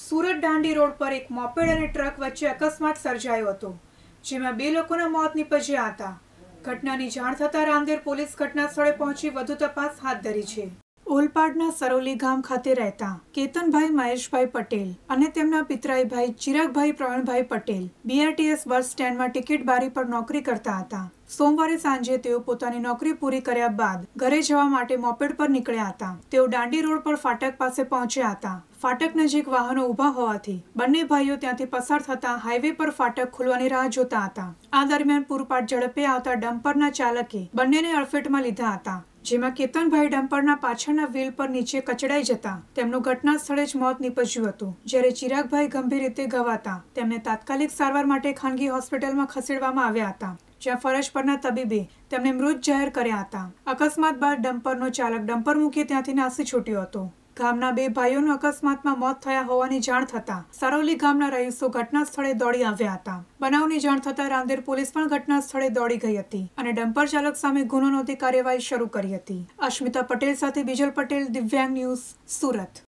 Surat Dandi road પર એક moped અને ટ્રક વચ્ચે અકસ્માત સર્જાયો હતો જેમાં બે લોકોના મોત નીપજ્યા હતા ઘટનાની જાણ થતાં રામદેર પોલીસ ઘટના સ્થળે પહોંચી વધુ તપાસ હાથ ધરી છે ઓલપાડના સરોલી ગામ ખાતે રહેતા કેતનભાઈ મહેશભાઈ પટેલ અને તેમના પિતરાઈભાઈ ચિરાગભાઈ પ્રવીણભાઈ પટેલ બીઆરટીએસ બસ સ્ટેન્ડમાં ટિકિટ બારી પર નોકરી કરતા હતા સોમવારે સાંજે તેઓ પોતાની નોકરી પૂરી કર્યા બાદ ઘરે જવા માટે મોપેડ પર નીકળ્યા હતા તેઓ દાંડી રોડ પર ફાટક પાસે પહોંચ્યા હતા ફાટક નજીક વાહનો ઊભા હોવાથી બંને ભાઈઓ ત્યાંથી પસાર થતા હાઈવે પર ફાટક ખુલવાની રાહ જોતા હતા આ દરમિયાન પૂરપાટ ઝડપે આવતા ડમ્પરના ચાલકે બંનેને અડફેટમાં લીધા હતા જેમાં કેતનભાઈ ડમ્પરના પાછળના વ્હીલ પર નીચે કચડાઈ જતા તેમનું ઘટના સ્થળે જ મોત નીપજ્યું હતું જ્યારે ચિરાગભાઈ ગંભીર રીતે ગવાતા તેમને તાત્કાલિક સારવાર માટે ખાનગી હોસ્પિટલમાં ખસેડવામાં આવ્યા હતા જ્યાં ફરજ પરના તબીબે તેમને મૃત જાહેર કર્યા હતા અકસ્માત બાદ ડમ્પરનો ચાલક ડમ્પર મૂકી ત્યાંથી નાસી છૂટ્યો હતો ગામના બે ભાઈઓનું અકસ્માતમાં મોત થયા હોવાની જાણ થતા સરોલી ગામના રહીશો ઘટના સ્થળે દોડી આવ્યા હતા બનાવની જાણ થતા રાંદેર પોલીસ પણ ઘટના સ્થળે દોડી ગઈ હતી અને ડમ્પર ચાલક સામે ગુનો નોંધી કાર્યવાહી શરૂ કરી હતી અશ્મિતા પટેલ સાથે બીજલ પટેલ દિવ્યાંગ ન્યૂઝ સુરત